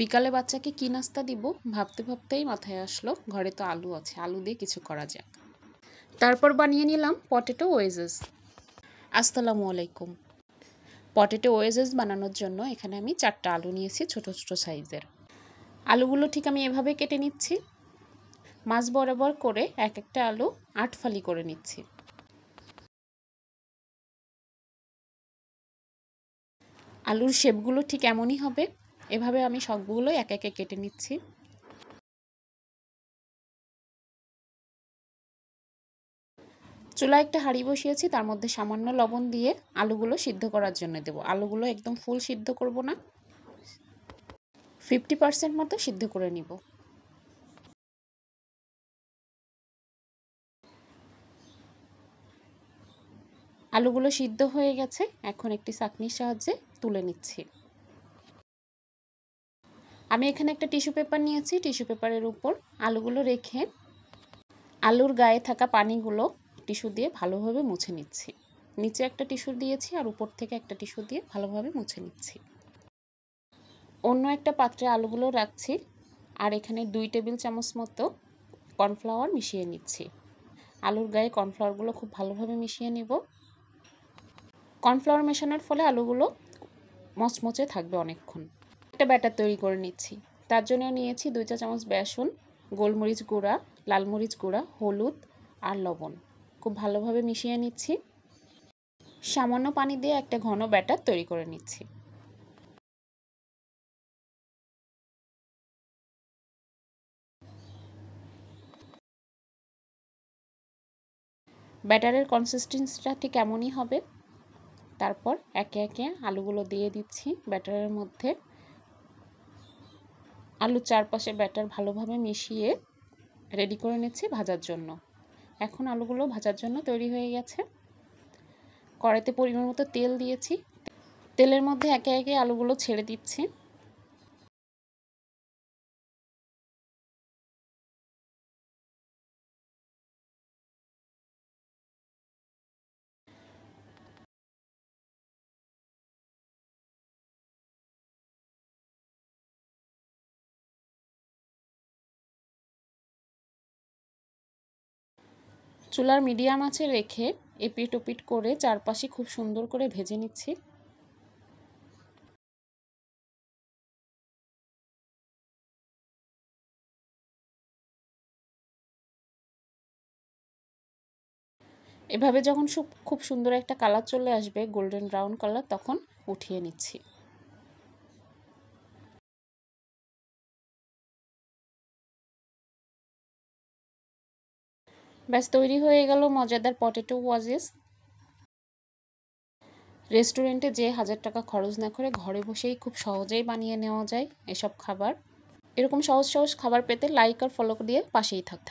বিকালে বাচ্চাকে কী নাস্তা দিব ভাবতে ভাবতেই মাথায় আসলো ঘরে তো আলু আছে আলু দিয়ে কিছু করা যাক তারপর বানিয়ে নিলাম পটেটো ওয়েজেস আসসালামু আলাইকুম পটেটো ওয়েজেস বানানোর জন্য এখানে আমি চারটা আলু নিয়েছি ছোট ছোট সাইজের আলুগুলো ঠিক আমি এভাবে কেটে নিচ্ছি মাছ বরাবর করে এক একটা আলু আট ফালি করে নিচ্ছি আলুর শেপগুলো ঠিক এমনই হবে এভাবে আমি সবগুলোই এক একে কেটে নিচ্ছি চুলা একটা হাঁড়ি বসিয়েছি তার মধ্যে সামান্য লবণ দিয়ে আলুগুলো সিদ্ধ করার জন্য দেব আলুগুলো একদম ফুল সিদ্ধ করব না ফিফটি পার্সেন্ট মতো সিদ্ধ করে নিব আলুগুলো সিদ্ধ হয়ে গেছে এখন একটি চাকনির সাহায্যে তুলে নিচ্ছি আমি এখানে একটা টিস্যু পেপার নিয়েছি টিস্যু পেপারের উপর আলুগুলো রেখে আলুর গায়ে থাকা পানিগুলো টিস্যু দিয়ে ভালোভাবে মুছে নিচ্ছি নিচে একটা টিস্যু দিয়েছি আর উপর থেকে একটা টিস্যু দিয়ে ভালোভাবে মুছে নিচ্ছি অন্য একটা পাত্রে আলুগুলো রাখছি আর এখানে দুই টেবিল চামচ মতো কর্নফ্লাওয়ার মিশিয়ে নিচ্ছি আলুর গায়ে কর্নফ্লাওয়ারগুলো খুব ভালোভাবে মিশিয়ে নেব কর্নফ্লাওয়ার মেশানোর ফলে আলুগুলো মচমচে থাকবে অনেকক্ষণ একটা ব্যাটার তৈরি করে নিচ্ছি তার জন্য নিয়েছি দুই চা চামচ বেসন গোলমরিচ গুঁড়া লালমরিচ গুঁড়া হলুদ আর লবণ খুব ভালোভাবে মিশিয়ে নিচ্ছি সামান্য পানি দিয়ে একটা ঘন ব্যাটার তৈরি করে নিচ্ছি ব্যাটারের কনসিস্টেন্সিটা ঠিক এমনই হবে তারপর একে একে আলুগুলো দিয়ে দিচ্ছি ব্যাটারের মধ্যে আলুর চারপাশে ব্যাটার ভালোভাবে মিশিয়ে রেডি করে নিচ্ছি ভাজার জন্য এখন আলুগুলো ভাজার জন্য তৈরি হয়ে গেছে কড়াইতে পরিমাণ মতো তেল দিয়েছি তেলের মধ্যে একে একে আলুগুলো ছেড়ে দিচ্ছি চুলার মিডিয়াম আছে রেখে এপিট ওপিট করে চারপাশে খুব সুন্দর করে ভেজে নিচ্ছি এভাবে যখন খুব সুন্দর একটা কালার চলে আসবে গোল্ডেন ব্রাউন কালার তখন উঠিয়ে নিচ্ছি ব্যাস তৈরি হয়ে গেল মজাদার পটেটো ওয়াজেস রেস্টুরেন্টে যে হাজার টাকা খরচ না করে ঘরে বসেই খুব সহজেই বানিয়ে নেওয়া যায় এসব খাবার এরকম সহজ সহজ খাবার পেতে লাইক আর ফলো দিয়ে পাশেই থাকতে